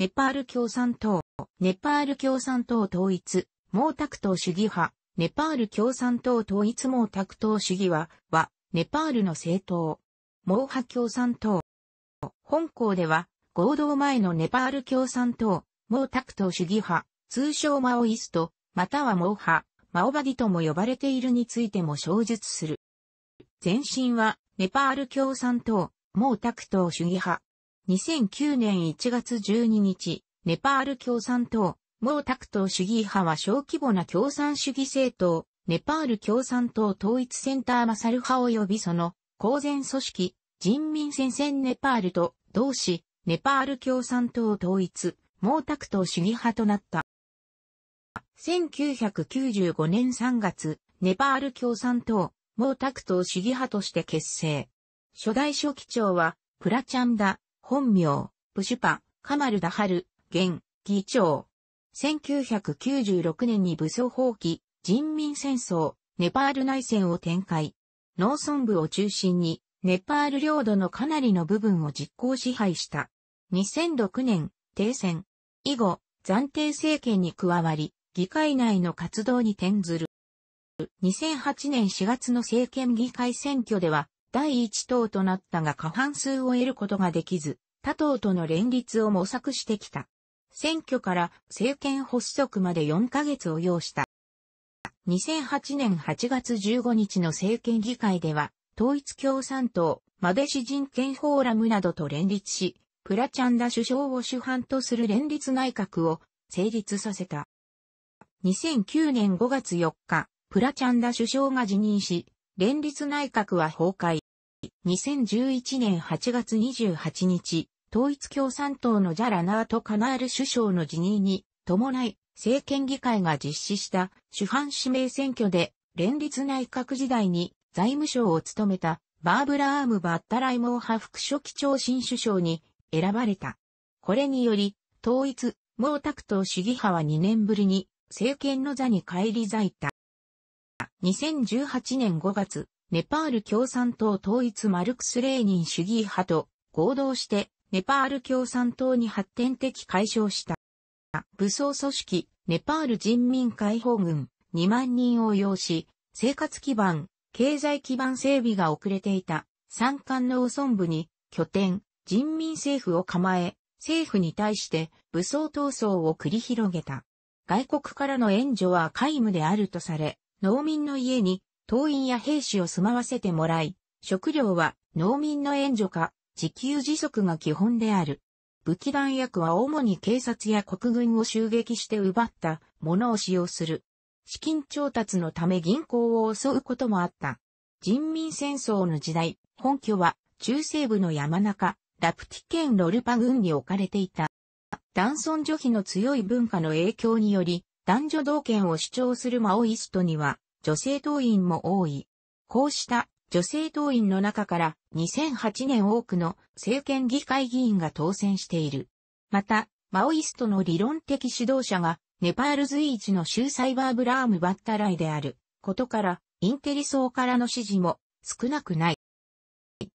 ネパール共産党、ネパール共産党統一、毛沢東主義派、ネパール共産党統一毛沢東主義は、は、ネパールの政党、毛派共産党。本校では、合同前のネパール共産党、毛沢東主義派、通称マオイスト、または毛派、マオバディとも呼ばれているについても詳述する。前身は、ネパール共産党、毛沢東主義派、2009年1月12日、ネパール共産党、毛沢東主義派は小規模な共産主義政党、ネパール共産党統一センターマサル派及びその、公然組織、人民戦線ネパールと同志、ネパール共産党統一、毛沢東主義派となった。1995年3月、ネパール共産党、毛沢東主義派として結成。初代書記長は、プラチャンダ、本名、プシュパ、カマルダハル、現、議長。1996年に武装放棄、人民戦争、ネパール内戦を展開。農村部を中心に、ネパール領土のかなりの部分を実行支配した。2006年、停戦。以後、暫定政権に加わり、議会内の活動に転ずる。2008年4月の政権議会選挙では、第一党となったが過半数を得ることができず、他党との連立を模索してきた。選挙から政権発足まで4ヶ月を要した。2008年8月15日の政権議会では、統一共産党、マデシ人権フォーラムなどと連立し、プラチャンダ首相を主犯とする連立内閣を成立させた。2009年5月4日、プラチャンダ首相が辞任し、連立内閣は崩壊。2011年8月28日、統一共産党のジャ・ラナート・カナール首相の辞任に伴い、政権議会が実施した主犯指名選挙で、連立内閣時代に財務省を務めたバーブラアーム・バッタライモー派副書記長新首相に選ばれた。これにより、統一、毛沢東主義派は2年ぶりに政権の座に返り咲いた。2018年5月、ネパール共産党統一マルクス・レーニン主義派と合同してネパール共産党に発展的解消した。武装組織、ネパール人民解放軍2万人を要し、生活基盤、経済基盤整備が遅れていた山間農村部に拠点、人民政府を構え、政府に対して武装闘争を繰り広げた。外国からの援助は皆無であるとされ、農民の家に党員や兵士を住まわせてもらい、食料は農民の援助か、自給自足が基本である。武器弾薬は主に警察や国軍を襲撃して奪ったものを使用する。資金調達のため銀行を襲うこともあった。人民戦争の時代、本拠は中西部の山中、ラプティ県ロルパ郡に置かれていた。男尊女卑の強い文化の影響により、男女同権を主張するマオイストには、女性党員も多い。こうした女性党員の中から2008年多くの政権議会議員が当選している。また、マオイストの理論的指導者がネパール随一の州サイバーブラームバッタライであることから、インテリ層からの支持も少なくない。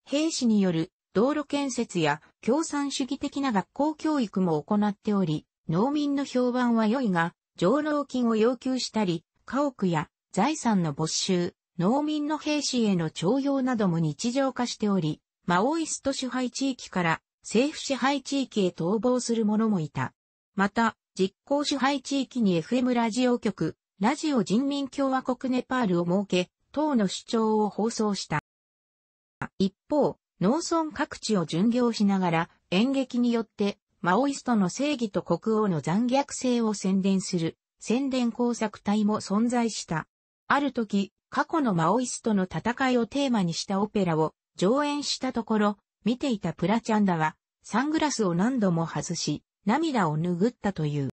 兵士による道路建設や共産主義的な学校教育も行っており、農民の評判は良いが、上納金を要求したり、家屋や財産の没収、農民の兵士への徴用なども日常化しており、マオイスト支配地域から政府支配地域へ逃亡する者もいた。また、実行支配地域に FM ラジオ局、ラジオ人民共和国ネパールを設け、党の主張を放送した。一方、農村各地を巡業しながら、演劇によって、マオイストの正義と国王の残虐性を宣伝する、宣伝工作隊も存在した。ある時、過去のマオイストの戦いをテーマにしたオペラを上演したところ、見ていたプラチャンダは、サングラスを何度も外し、涙を拭ったという。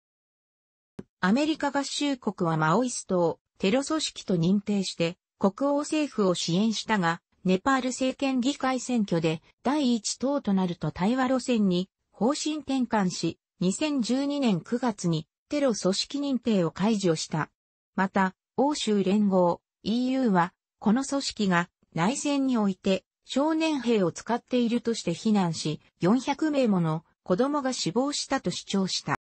アメリカ合衆国はマオイストをテロ組織と認定して、国王政府を支援したが、ネパール政権議会選挙で第一党となると対話路線に方針転換し、2012年9月にテロ組織認定を解除した。また、欧州連合 EU は、この組織が内戦において少年兵を使っているとして非難し、400名もの子供が死亡したと主張した。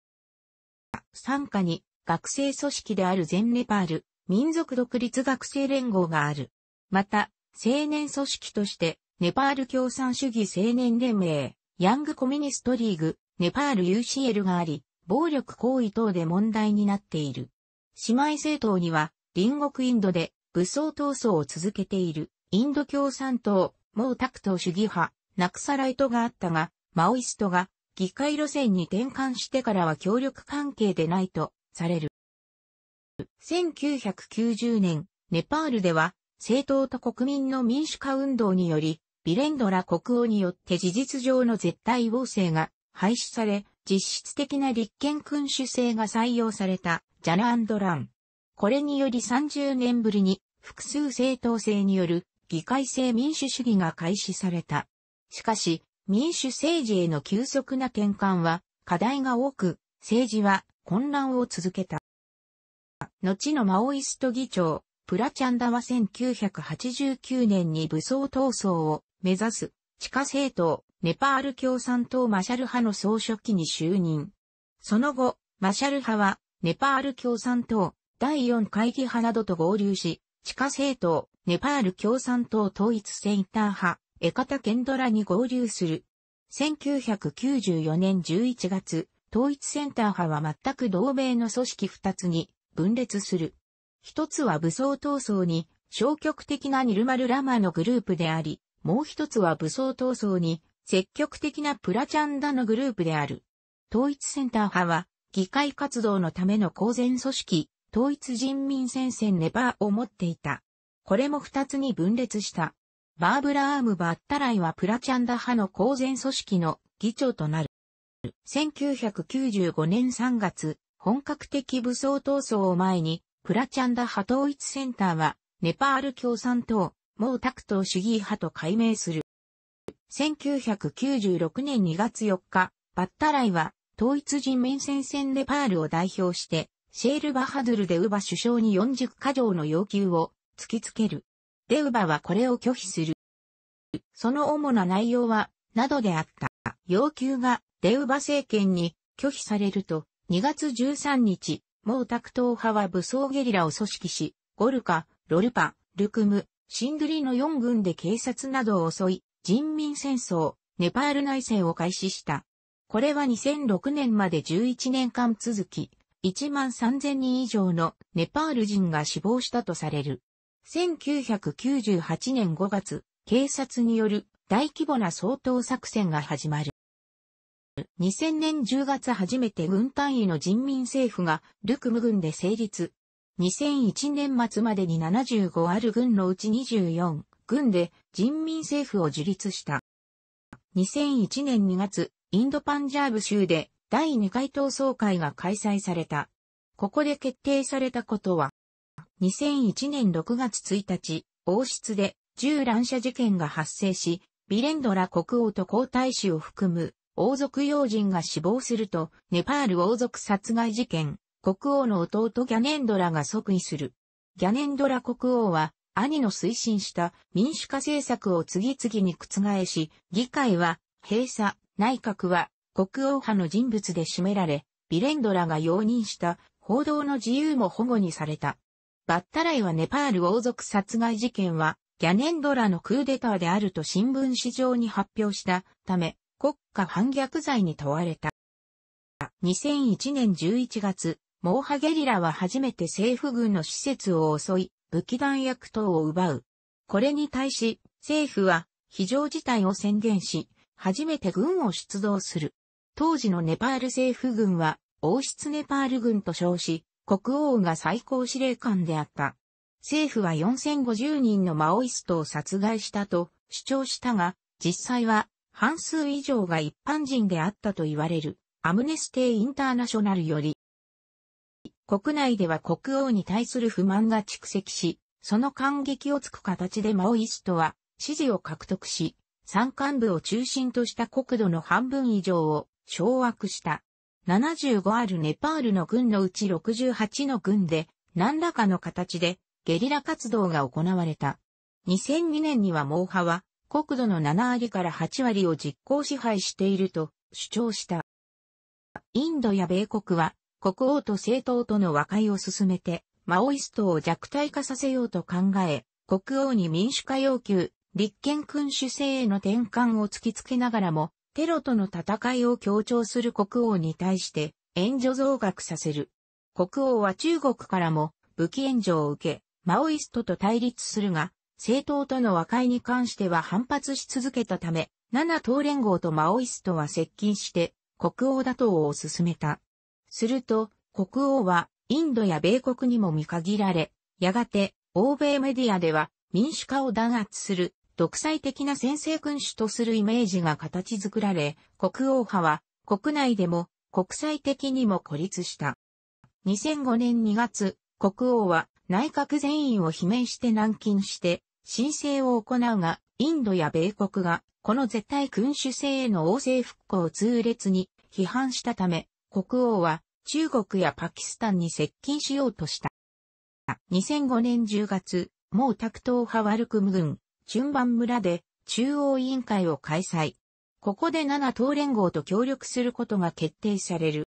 参加に学生組織である全ネパール民族独立学生連合がある。また、青年組織としてネパール共産主義青年連盟、ヤングコミュニストリーグ、ネパール UCL があり、暴力行為等で問題になっている。姉妹政党には、隣国インドで武装闘争を続けているインド共産党、毛沢東主義派、ナクサライトがあったが、マオイストが議会路線に転換してからは協力関係でないとされる。1990年、ネパールでは政党と国民の民主化運動により、ビレンドラ国王によって事実上の絶対王政が廃止され、実質的な立憲君主制が採用されたジャナ・アンドラン。これにより30年ぶりに複数政党制による議会制民主主義が開始された。しかし、民主政治への急速な転換は課題が多く、政治は混乱を続けた。後のマオイスト議長、プラチャンダは1989年に武装闘争を目指す地下政党、ネパール共産党マシャル派の総書記に就任。その後、マシャル派はネパール共産党、第4会議派などと合流し、地下政党、ネパール共産党統一センター派、エカタケンドラに合流する。1994年11月、統一センター派は全く同盟の組織2つに分裂する。一つは武装闘争に消極的なニルマルラマのグループであり、もう一つは武装闘争に積極的なプラチャンダのグループである。統一センター派は議会活動のための公然組織統一人民戦線ネバーを持っていた。これも二つに分裂した。バーブラアーム・バッタライはプラチャンダ派の公然組織の議長となる。1995年3月、本格的武装闘争を前に、プラチャンダ派統一センターは、ネパール共産党、毛沢東主義派と改名する。1996年2月4日、バッタライは、統一人民戦線ネパールを代表して、シェール・バハドゥル・デウバ首相に40カ条の要求を突きつける。デウバはこれを拒否する。その主な内容は、などであった。要求がデウバ政権に拒否されると、2月13日、毛沢東派は武装ゲリラを組織し、ゴルカ、ロルパ、ルクム、シンドリの4軍で警察などを襲い、人民戦争、ネパール内戦を開始した。これは2006年まで11年間続き、1万3000人以上のネパール人が死亡したとされる。1998年5月、警察による大規模な掃討作戦が始まる。2000年10月初めて軍単位の人民政府がルクム軍で成立。2001年末までに75ある軍のうち24軍で人民政府を樹立した。2001年2月、インドパンジャーブ州で第2回闘争会が開催された。ここで決定されたことは、2001年6月1日、王室で銃乱射事件が発生し、ビレンドラ国王と皇太子を含む王族要人が死亡すると、ネパール王族殺害事件、国王の弟ギャネンドラが即位する。ギャネンドラ国王は、兄の推進した民主化政策を次々に覆し、議会は閉鎖、内閣は国王派の人物で占められ、ビレンドラが容認した報道の自由も保護にされた。バッタライはネパール王族殺害事件は、ギャネンドラのクーデターであると新聞紙上に発表したため、国家反逆罪に問われた。2001年11月、モーハゲリラは初めて政府軍の施設を襲い、武器弾薬等を奪う。これに対し、政府は非常事態を宣言し、初めて軍を出動する。当時のネパール政府軍は王室ネパール軍と称し、国王が最高司令官であった。政府は4050人のマオイストを殺害したと主張したが、実際は半数以上が一般人であったと言われるアムネステインターナショナルより、国内では国王に対する不満が蓄積し、その感激をつく形でマオイストは支持を獲得し、山間部を中心とした国土の半分以上を掌握した。75あるネパールの軍のうち68の軍で何らかの形でゲリラ活動が行われた。2002年には毛派は国土の7割から8割を実効支配していると主張した。インドや米国は国王と政党との和解を進めてマオイストを弱体化させようと考え、国王に民主化要求、立憲君主制への転換を突きつけながらも、テロとの戦いを強調する国王に対して援助増額させる。国王は中国からも武器援助を受け、マオイストと対立するが、政党との和解に関しては反発し続けたため、7党連合とマオイストは接近して国王打倒を進めた。すると、国王はインドや米国にも見限られ、やがて欧米メディアでは民主化を弾圧する独裁的な先制君主とするイメージが形作られ、国王派は国内でも国際的にも孤立した。2005年2月、国王は内閣全員を罷免して軟禁して申請を行うが、インドや米国がこの絶対君主制への王政復興を痛烈に批判したため、国王は中国やパキスタンに接近しようとした。2005年10月、毛沢東派ワルクム軍、順番村で中央委員会を開催。ここで7党連合と協力することが決定される。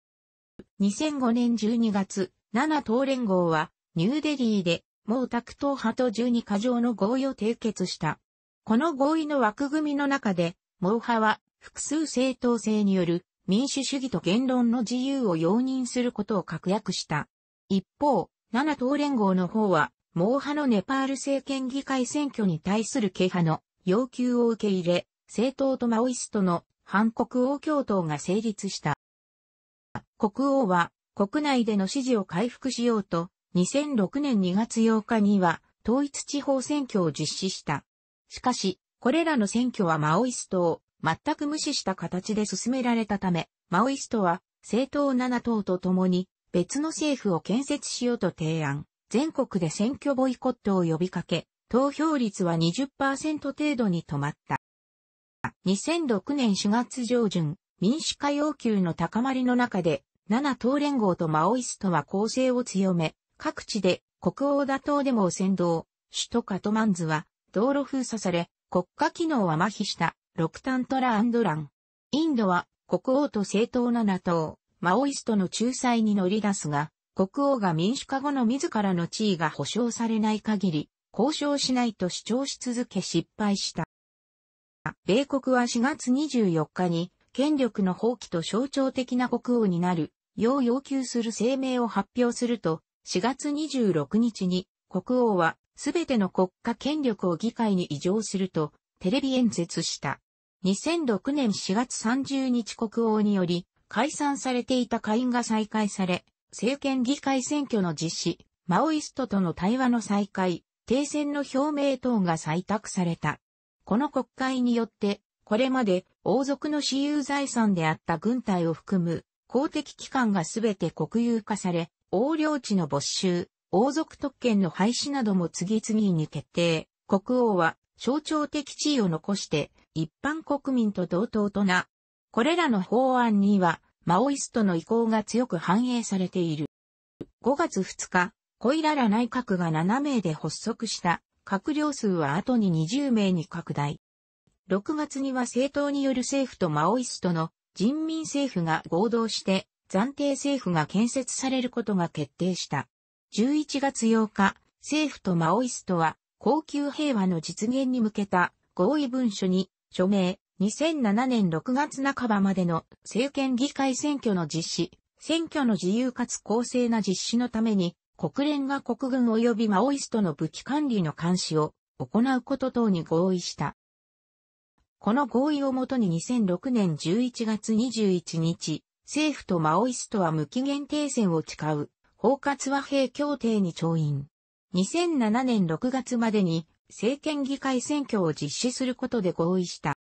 2005年12月、7党連合はニューデリーで毛沢東派と12課条の合意を締結した。この合意の枠組みの中で、毛派は複数政党制による民主主義と言論の自由を容認することを確約した。一方、7党連合の方は毛派のネパール政権議会選挙に対する毛派の要求を受け入れ、政党とマオイストの反国王共闘が成立した。国王は国内での支持を回復しようと、2006年2月8日には統一地方選挙を実施した。しかし、これらの選挙はマオイストを全く無視した形で進められたため、マオイストは政党7党と共に別の政府を建設しようと提案。全国で選挙ボイコットを呼びかけ、投票率は20%程度に止まった。2006年4月上旬、民主化要求の高まりの中で、7党連合とマオイストは攻勢を強め、各地で国王打倒デモを先導、首都カトマンズは道路封鎖され、国家機能は麻痺した、ロクタントラアンドラン。インドは国王と政党7党、マオイストの仲裁に乗り出すが、国王が民主化後の自らの地位が保障されない限り、交渉しないと主張し続け失敗した。米国は4月24日に、権力の放棄と象徴的な国王になる、よう要求する声明を発表すると、4月26日に、国王は、すべての国家権力を議会に移譲すると、テレビ演説した。2006年4月30日国王により、解散されていた会員が再開され、政権議会選挙の実施、マオイストとの対話の再開、停戦の表明等が採択された。この国会によって、これまで王族の私有財産であった軍隊を含む公的機関がすべて国有化され、横領地の没収、王族特権の廃止なども次々に決定。国王は象徴的地位を残して一般国民と同等とな。これらの法案にはマオイストの意向が強く反映されている。5月2日、コイララ内閣が7名で発足した閣僚数は後に20名に拡大。6月には政党による政府とマオイストの人民政府が合同して暫定政府が建設されることが決定した。11月8日、政府とマオイストは高級平和の実現に向けた合意文書に署名、2007年6月半ばまでの政権議会選挙の実施、選挙の自由かつ公正な実施のために、国連が国軍及びマオイストの武器管理の監視を行うこと等に合意した。この合意をもとに2006年11月21日、政府とマオイストは無期限停戦を誓う、包括和平協定に調印。2007年6月までに政権議会選挙を実施することで合意した。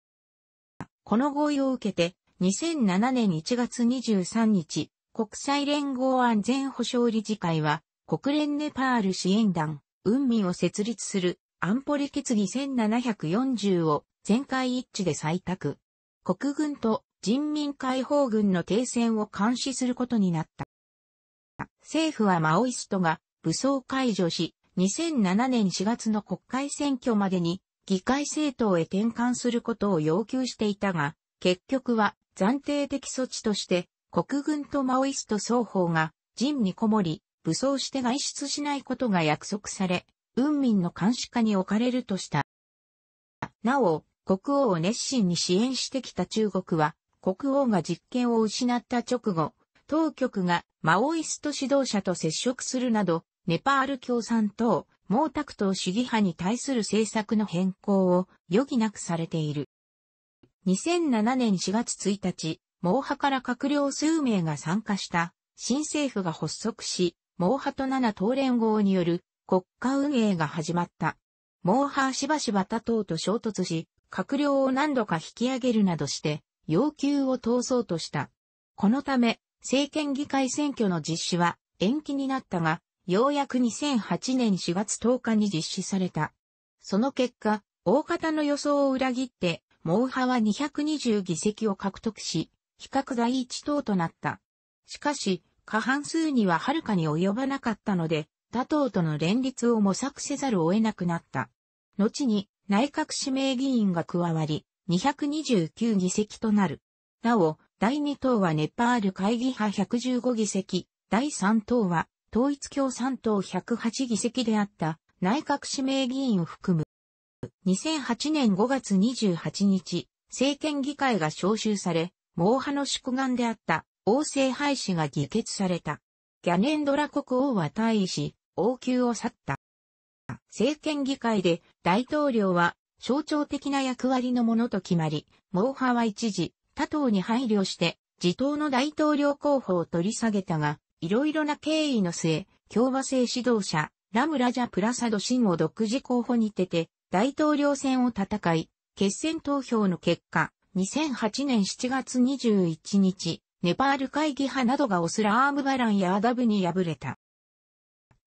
この合意を受けて、2007年1月23日、国際連合安全保障理事会は、国連ネパール支援団、運民を設立する安保理決議1740を全会一致で採択。国軍と人民解放軍の停戦を監視することになった。政府はマオイストが武装解除し、2007年4月の国会選挙までに議会政党へ転換することを要求していたが、結局は暫定的措置として国軍とマオイスト双方が陣にこもり、武装して外出しないことが約束され、運民の監視下に置かれるとした。なお、国王を熱心に支援してきた中国は、国王が実権を失った直後、当局がマオイスト指導者と接触するなど、ネパール共産党、毛沢東主義派に対する政策の変更を余儀なくされている。2007年4月1日、毛派から閣僚数名が参加した新政府が発足し、毛派と7党連合による国家運営が始まった。毛派はしばしば他党と衝突し、閣僚を何度か引き上げるなどして、要求を通そうとした。このため、政権議会選挙の実施は延期になったが、ようやく2008年4月10日に実施された。その結果、大方の予想を裏切って、う派は220議席を獲得し、比較第一党となった。しかし、過半数にははるかに及ばなかったので、他党との連立を模索せざるを得なくなった。後に内閣指名議員が加わり、229議席となる。なお、第2党はネパール会議派115議席、第3党は統一共産党108議席であった内閣指名議員を含む。2008年5月28日、政権議会が招集され、毛派の宿願であった王政廃止が議決された。ギャネンドラ国王は退位し、王宮を去った。政権議会で大統領は象徴的な役割のものと決まり、毛派は一時他党に配慮して自党の大統領候補を取り下げたが、いろいろな経緯の末、共和制指導者、ラムラジャ・プラサド・シンを独自候補に出て、大統領選を戦い、決選投票の結果、2008年7月21日、ネパール会議派などがオスラームバランやアダブに敗れた。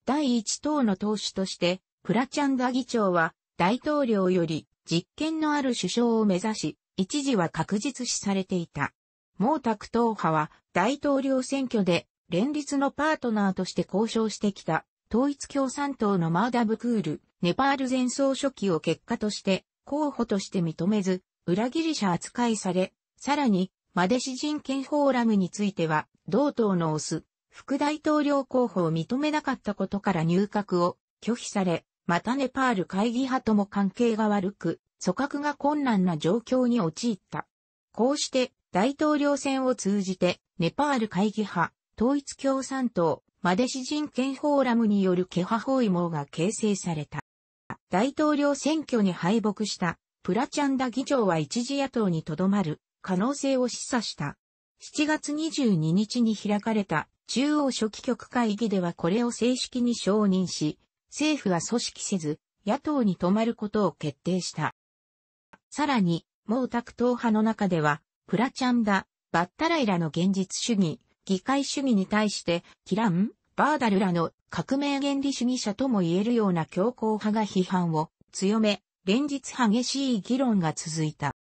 第一党の党首として、プラチャンダ議長は、大統領より実権のある首相を目指し、一時は確実視されていた。毛沢東派は大統領選挙で連立のパートナーとして交渉してきた、統一共産党のマーダブクール、ネパール前総書記を結果として、候補として認めず、裏切り者扱いされ、さらに、マデシ人権フォーラムについては、同党のオス、副大統領候補を認めなかったことから入閣を拒否され、またネパール会議派とも関係が悪く、組閣が困難な状況に陥った。こうして、大統領選を通じて、ネパール会議派、統一共産党、マデシ人権フォーラムによるケハ包囲網が形成された。大統領選挙に敗北したプラチャンダ議長は一時野党に留まる可能性を示唆した。7月22日に開かれた中央書記局会議ではこれを正式に承認し、政府は組織せず、野党に止まることを決定した。さらに、毛沢東派の中では、プラチャンダ、バッタライラの現実主義、議会主義に対して、キラン、バーダルらの革命原理主義者とも言えるような強硬派が批判を強め、連日激しい議論が続いた。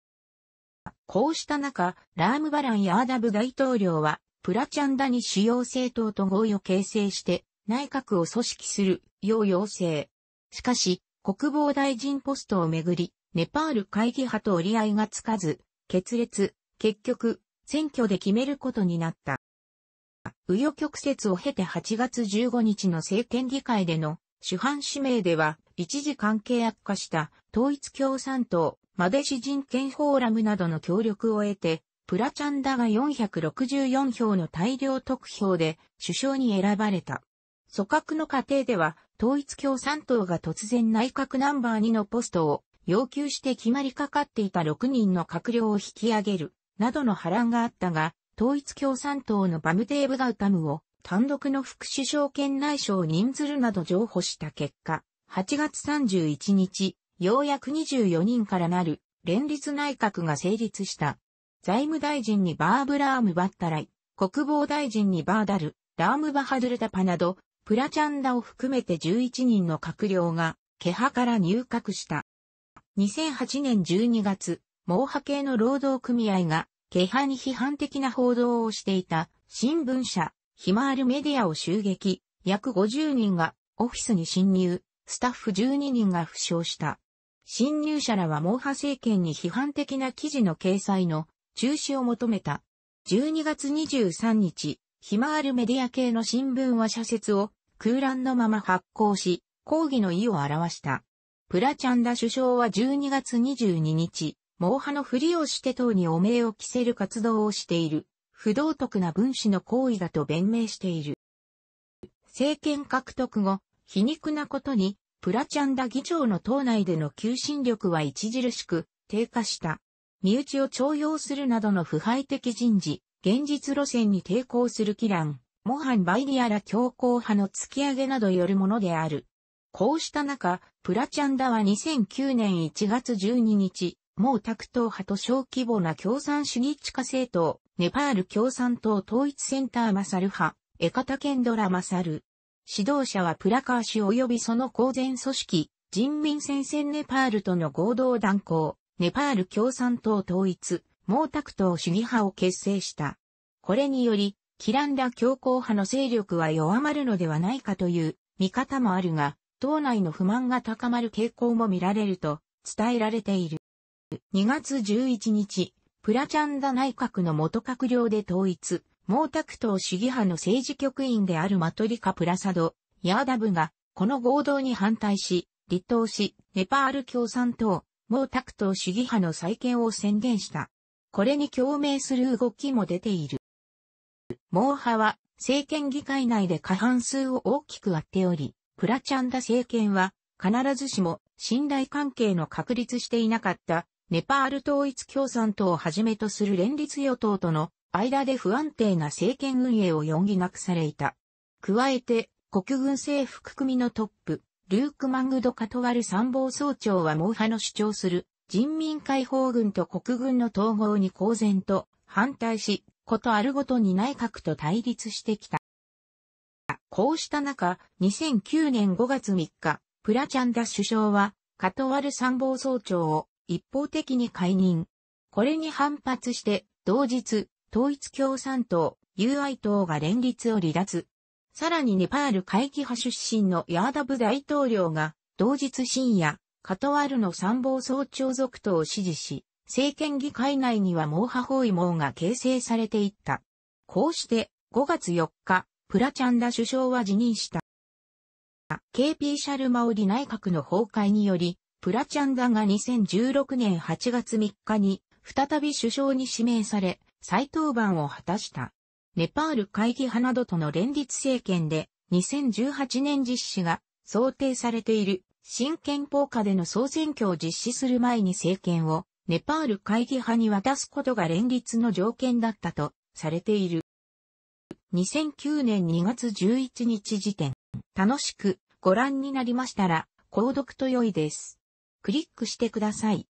こうした中、ラームバランやアダブ大統領は、プラチャンダに主要政党と合意を形成して、内閣を組織する、よう要請。しかし、国防大臣ポストをめぐり、ネパール会議派と折り合いがつかず、決裂、結局、選挙で決めることになった。右与曲折を経て8月15日の政権議会での主犯指名では、一時関係悪化した統一共産党、マデシ人権フォーラムなどの協力を得て、プラチャンダが464票の大量得票で首相に選ばれた。組閣の過程では、統一共産党が突然内閣ナンバー2のポストを要求して決まりかかっていた6人の閣僚を引き上げる、などの波乱があったが、統一共産党のバムテーブウタムを単独の副首相兼内相に任ずるなど譲歩した結果、8月31日、ようやく24人からなる連立内閣が成立した。財務大臣にバーブラームバッタライ、国防大臣にバーダル、ラームバハドルタパなど、プラチャンダを含めて11人の閣僚が、ケハから入閣した。2008年12月、毛派系の労働組合がケハに批判的な報道をしていた新聞社、ヒマールメディアを襲撃、約50人がオフィスに侵入、スタッフ12人が負傷した。侵入者らは毛派政権に批判的な記事の掲載の中止を求めた。12月23日、ヒマールメディア系の新聞は社説を空欄のまま発行し、抗議の意を表した。プラチャンダ首相は12月22日、猛派のふりをして党に汚名を着せる活動をしている、不道徳な分子の行為だと弁明している。政権獲得後、皮肉なことに、プラチャンダ議長の党内での求心力は著しく低下した。身内を徴用するなどの腐敗的人事、現実路線に抵抗するキラン、モハン・バイディアラ強硬派の突き上げなどよるものである。こうした中、プラチャンダは2009年1月12日、毛沢東派と小規模な共産主義地下政党、ネパール共産党統一センターマサル派、エカタケンドラマサル。指導者はプラカーシュ及びその公然組織、人民戦線ネパールとの合同断交、ネパール共産党統一、毛沢東主義派を結成した。これにより、キランダ強硬派の勢力は弱まるのではないかという見方もあるが、党内の不満が高まる傾向も見られると伝えられている。2月11日、プラチャンダ内閣の元閣僚で統一、毛沢東主義派の政治局員であるマトリカ・プラサド、ヤーダブが、この合同に反対し、離党し、ネパール共産党、毛沢東主義派の再建を宣言した。これに共鳴する動きも出ている。毛派は政権議会内で過半数を大きく割っており、プラチャンダ政権は必ずしも信頼関係の確立していなかったネパール統一共産党をはじめとする連立与党との間で不安定な政権運営を容疑なくされいた。加えて、国軍政府組のトップ、ルーク・マングド・カトワル参謀総長は毛派の主張する人民解放軍と国軍の統合に公然と反対し、ことあるごとに内閣と対立してきた。こうした中、2009年5月3日、プラチャンダ首相は、カトワル参謀総長を一方的に解任。これに反発して、同日、統一共産党、友愛党が連立を離脱。さらにネパール会議派出身のヤーダブ大統領が、同日深夜、カトワルの参謀総長続投を支持し、政権議会内には猛派包囲網が形成されていった。こうして、5月4日、プラチャンダ首相は辞任した。KP シャルマオリ内閣の崩壊により、プラチャンダが2016年8月3日に再び首相に指名され、再登板を果たした。ネパール会議派などとの連立政権で2018年実施が想定されている新憲法下での総選挙を実施する前に政権をネパール会議派に渡すことが連立の条件だったとされている。2009年2月11日時点、楽しくご覧になりましたら、購読と良いです。クリックしてください。